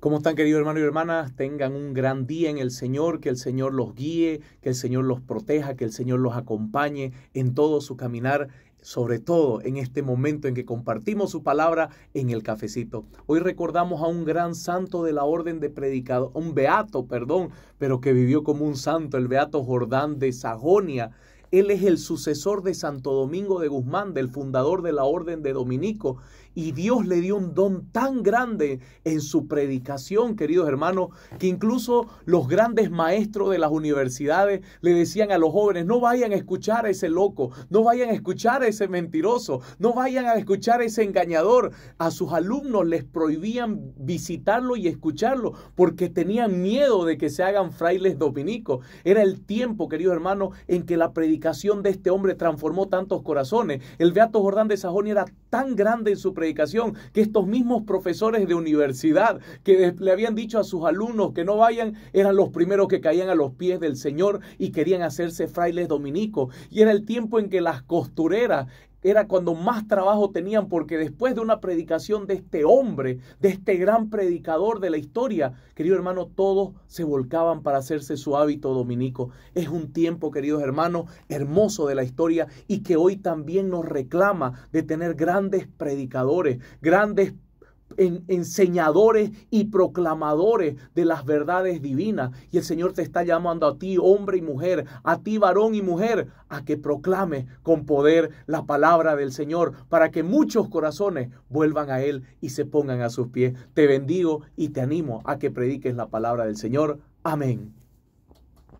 ¿Cómo están queridos hermanos y hermanas? Tengan un gran día en el Señor, que el Señor los guíe, que el Señor los proteja, que el Señor los acompañe en todo su caminar, sobre todo en este momento en que compartimos su palabra en el cafecito. Hoy recordamos a un gran santo de la orden de predicado, un beato, perdón, pero que vivió como un santo, el beato Jordán de Sajonia. Él es el sucesor de Santo Domingo de Guzmán, del fundador de la Orden de Dominico, y Dios le dio un don tan grande en su predicación, queridos hermanos, que incluso los grandes maestros de las universidades le decían a los jóvenes, no vayan a escuchar a ese loco, no vayan a escuchar a ese mentiroso, no vayan a escuchar a ese engañador. A sus alumnos les prohibían visitarlo y escucharlo porque tenían miedo de que se hagan frailes dominicos. Era el tiempo, queridos hermanos, en que la predicación predicación de este hombre transformó tantos corazones. El Beato Jordán de Sajonia era tan grande en su predicación que estos mismos profesores de universidad que le habían dicho a sus alumnos que no vayan, eran los primeros que caían a los pies del Señor y querían hacerse frailes dominicos. Y era el tiempo en que las costureras era cuando más trabajo tenían, porque después de una predicación de este hombre, de este gran predicador de la historia, querido hermano, todos se volcaban para hacerse su hábito dominico. Es un tiempo, queridos hermanos, hermoso de la historia y que hoy también nos reclama de tener grandes predicadores, grandes enseñadores y proclamadores de las verdades divinas. Y el Señor te está llamando a ti, hombre y mujer, a ti, varón y mujer, a que proclame con poder la palabra del Señor para que muchos corazones vuelvan a Él y se pongan a sus pies. Te bendigo y te animo a que prediques la palabra del Señor. Amén.